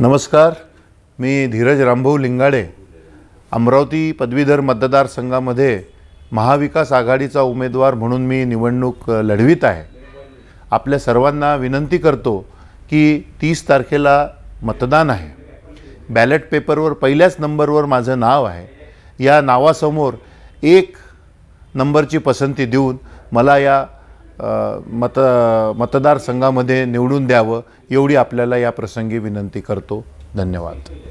नमस्कार मी धीरज रामभाऊ लिंगाडे अमरावती पदवीधर मतदारसंघामध्ये महाविकास आघाडीचा उमेदवार म्हणून मी निवडणूक लढवीत आहे आपल्या सर्वांना विनंती करतो की तीस तारखेला मतदान आहे बॅलेट पेपरवर पहिल्याच नंबरवर माझं नाव आहे या नावासमोर एक नंबरची पसंती देऊन मला या मत मतदारसंघामध्ये निवडून द्यावं एवढी आपल्याला या प्रसंगी विनंती करतो धन्यवाद